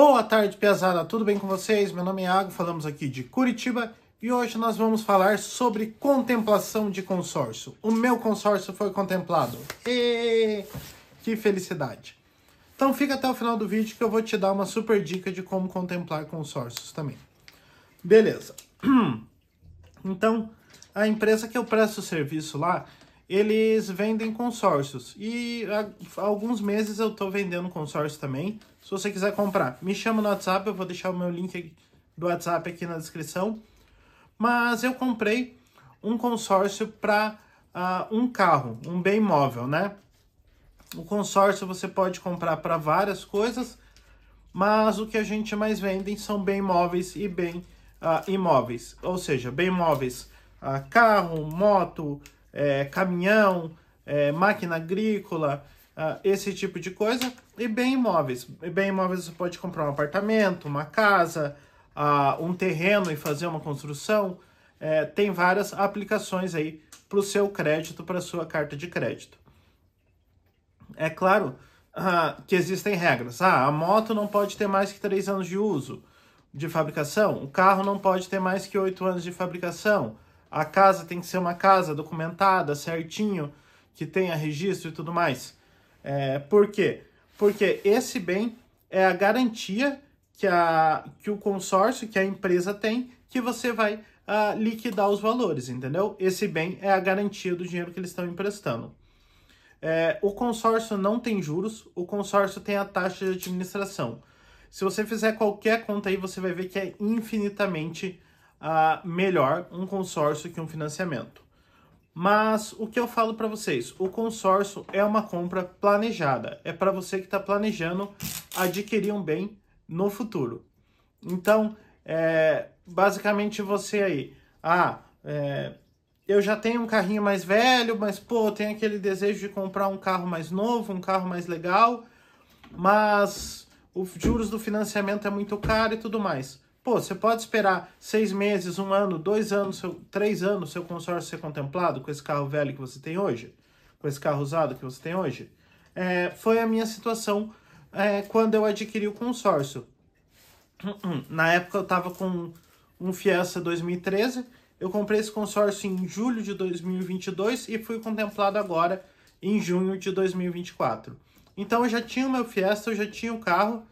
Boa tarde, pesada. Tudo bem com vocês? Meu nome é Iago, falamos aqui de Curitiba e hoje nós vamos falar sobre contemplação de consórcio. O meu consórcio foi contemplado. E que felicidade. Então fica até o final do vídeo que eu vou te dar uma super dica de como contemplar consórcios também. Beleza. Então, a empresa que eu presto serviço lá, eles vendem consórcios. E há alguns meses eu estou vendendo consórcio também. Se você quiser comprar, me chama no WhatsApp, eu vou deixar o meu link do WhatsApp aqui na descrição. Mas eu comprei um consórcio para uh, ah, um carro, um bem imóvel, né? O consórcio você pode comprar para várias coisas, mas o que a gente mais vende são bem imóveis e bem uh, imóveis. Ou seja, bem imóveis, uh, carro, moto, é, caminhão, é, máquina agrícola, ah, esse tipo de coisa. E bem imóveis. E bem imóveis você pode comprar um apartamento, uma casa, uh, um terreno e fazer uma construção. É, tem várias aplicações aí para o seu crédito, para a sua carta de crédito. É claro uh, que existem regras. Ah, a moto não pode ter mais que 3 anos de uso de fabricação, o carro não pode ter mais que 8 anos de fabricação, a casa tem que ser uma casa documentada certinho, que tenha registro e tudo mais. É, por quê? Porque esse bem é a garantia que, a, que o consórcio, que a empresa tem, que você vai a, ah, liquidar os valores, entendeu? Esse bem é a garantia do dinheiro que eles estão emprestando. É, o consórcio não tem juros, o consórcio tem a taxa de administração. Se você fizer qualquer conta aí, você vai ver que é infinitamente uh, melhor um consórcio que um financiamento. Mas o que eu falo para vocês, o consórcio é uma compra planejada, é para você que está planejando adquirir um bem no futuro. Então, é, basicamente você aí, ah, é, eu já tenho um carrinho mais velho, mas pô, eu tenho aquele desejo de comprar um carro mais novo, um carro mais legal, mas os juros do financiamento é muito caro e tudo mais. Pô, você pode esperar seis meses, um ano, dois anos, seu, três anos, seu consórcio ser contemplado com esse carro velho que você tem hoje? Com esse carro usado que você tem hoje? É, foi a minha situação é, quando eu adquiri o consórcio. Na época eu tava com um Fiesta 2013, eu comprei esse consórcio em julho de 2022 e fui contemplado agora em junho de 2024. Então eu já tinha o meu Fiesta, eu já tinha o carro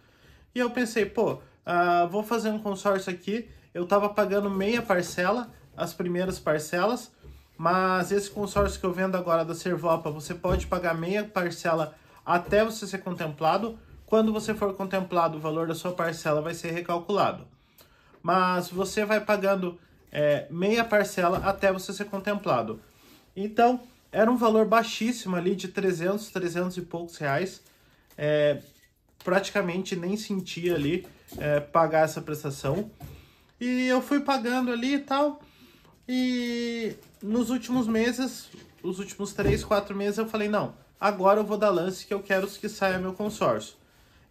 e eu pensei, pô, ah, vou fazer um consórcio aqui, eu estava pagando meia parcela, as primeiras parcelas, mas esse consórcio que eu vendo agora da Servopa, você pode pagar meia parcela até você ser contemplado. Quando você for contemplado, o valor da sua parcela vai ser recalculado. Mas você vai pagando é, meia parcela até você ser contemplado. Então, era um valor baixíssimo ali de 300, 300 e poucos reais. É, praticamente nem sentia ali é, pagar essa prestação. E eu fui pagando ali e tal. E nos últimos meses, os últimos três, quatro meses, eu falei, não, agora eu vou dar lance que eu quero que saia meu consórcio.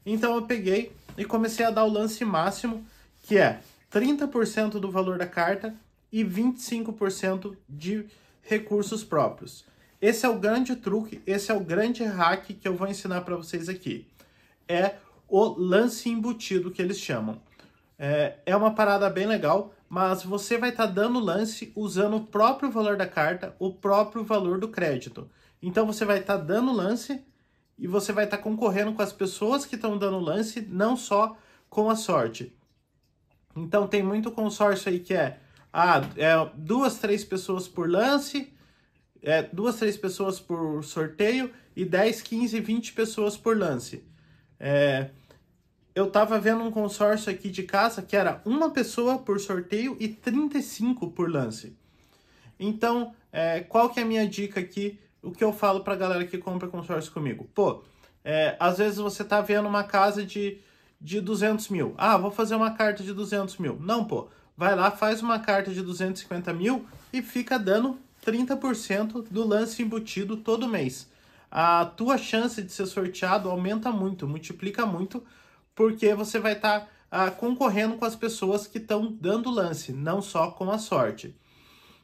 Então eu peguei e comecei a dar o lance máximo, que é 30% do valor da carta e 25% de recursos próprios. Esse é o grande truque, esse é o grande hack que eu vou ensinar para vocês aqui. É o lance embutido que eles chamam. É, é uma parada bem legal, mas você vai estar tá dando lance usando o próprio valor da carta, o próprio valor do crédito. Então você vai estar tá dando lance e você vai estar tá concorrendo com as pessoas que estão dando lance, não só com a sorte. Então tem muito consórcio aí que é, ah, é duas, três pessoas por lance, é, duas, três pessoas por sorteio e 10, 15, 20 pessoas por lance. É, eu tava vendo um consórcio aqui de casa que era uma pessoa por sorteio e 35 por lance. Então, é, qual que é a minha dica aqui? O que eu falo pra galera que compra consórcio comigo? Pô, é, às vezes você tá vendo uma casa de, de 200 mil. Ah, vou fazer uma carta de 200 mil. Não, pô. Vai lá, faz uma carta de 250 mil e fica dando 30% do lance embutido todo mês. A tua chance de ser sorteado aumenta muito, multiplica muito porque você vai estar tá, ah, concorrendo com as pessoas que estão dando lance, não só com a sorte.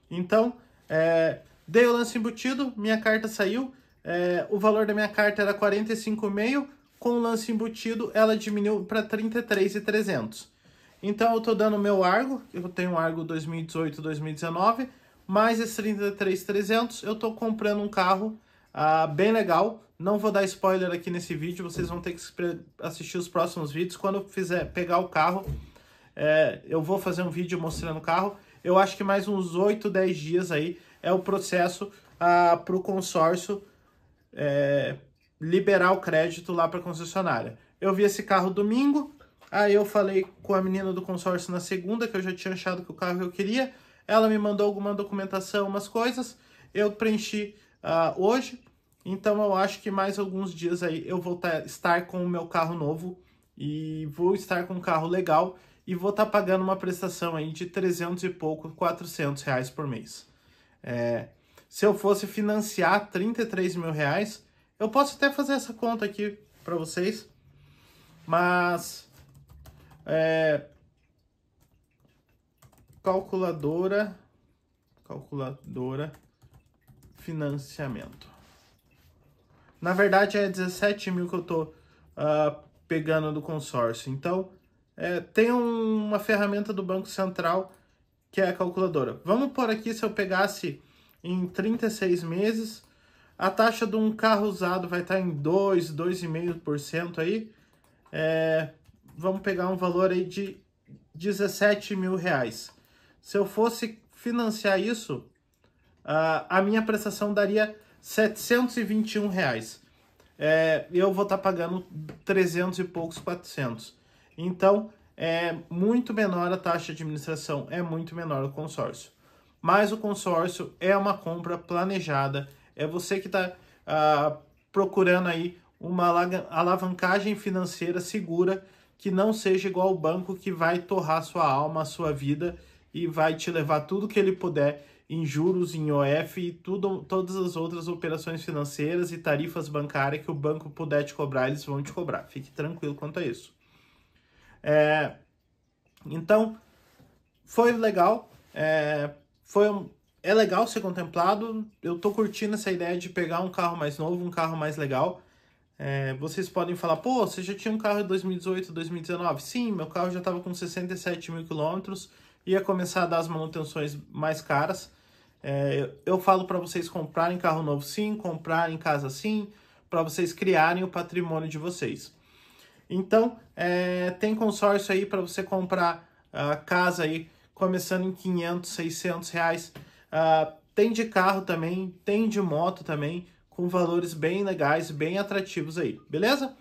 Então, é, dei o lance embutido, minha carta saiu, é, o valor da minha carta era 45,5, com o lance embutido ela diminuiu para 33,300. Então eu estou dando meu Argo, eu tenho um Argo 2018-2019, mais esse 33,300 eu estou comprando um carro ah, bem legal, não vou dar spoiler aqui nesse vídeo, vocês vão ter que assistir os próximos vídeos. Quando fizer pegar o carro, é, eu vou fazer um vídeo mostrando o carro. Eu acho que mais uns 8, 10 dias aí é o processo ah, para o consórcio é, liberar o crédito lá para a concessionária. Eu vi esse carro domingo, aí eu falei com a menina do consórcio na segunda, que eu já tinha achado que o carro eu queria. Ela me mandou alguma documentação, umas coisas. Eu preenchi ah, hoje então eu acho que mais alguns dias aí eu vou tá, estar com o meu carro novo e vou estar com um carro legal e vou estar tá pagando uma prestação aí de 300 e pouco, 400 reais por mês. É, se eu fosse financiar 33 mil reais, eu posso até fazer essa conta aqui para vocês, mas é, calculadora, calculadora, financiamento. Na verdade, é 17 mil que eu tô uh, pegando do consórcio. Então, é, tem um, uma ferramenta do Banco Central que é a calculadora. Vamos por aqui, se eu pegasse em 36 meses, a taxa de um carro usado vai estar tá em 2, 2,5% aí. É, vamos pegar um valor aí de 17 mil reais. Se eu fosse financiar isso, ah, a minha prestação daria 721 reais. É, eu vou estar tá pagando 300 e poucos, 400. Então, é muito menor a taxa de administração, é muito menor o consórcio. Mas o consórcio é uma compra planejada, é você que está ah, procurando aí uma alavancagem financeira segura que não seja igual ao banco que vai torrar sua alma, sua vida e vai te levar tudo que ele puder em juros, em OF e tudo, todas as outras operações financeiras e tarifas bancárias que o banco puder te cobrar, eles vão te cobrar. Fique tranquilo quanto a isso. É, então, foi legal. É, foi é legal ser contemplado. Eu tô curtindo essa ideia de pegar um carro mais novo, um carro mais legal. É, vocês podem falar, pô, você já tinha um carro em 2018, 2019? Sim, meu carro já estava com 67 mil quilômetros, ia começar a dar as manutenções mais caras é, eu falo para vocês comprarem carro novo sim, comprarem casa sim, para vocês criarem o patrimônio de vocês. Então, é, tem consórcio aí para você comprar a uh, casa aí, começando em 500, 600 reais. Uh, tem de carro também, tem de moto também, com valores bem legais, bem atrativos aí, beleza?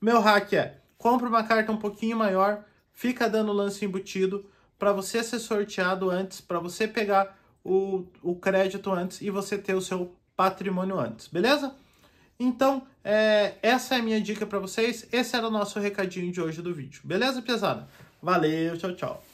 Meu hack é, compra uma carta um pouquinho maior, fica dando lance embutido, para você ser sorteado antes, para você pegar o, o crédito antes e você ter o seu patrimônio antes, beleza? Então, é, essa é a minha dica para vocês. Esse era o nosso recadinho de hoje do vídeo. Beleza, pesada? Valeu, tchau, tchau.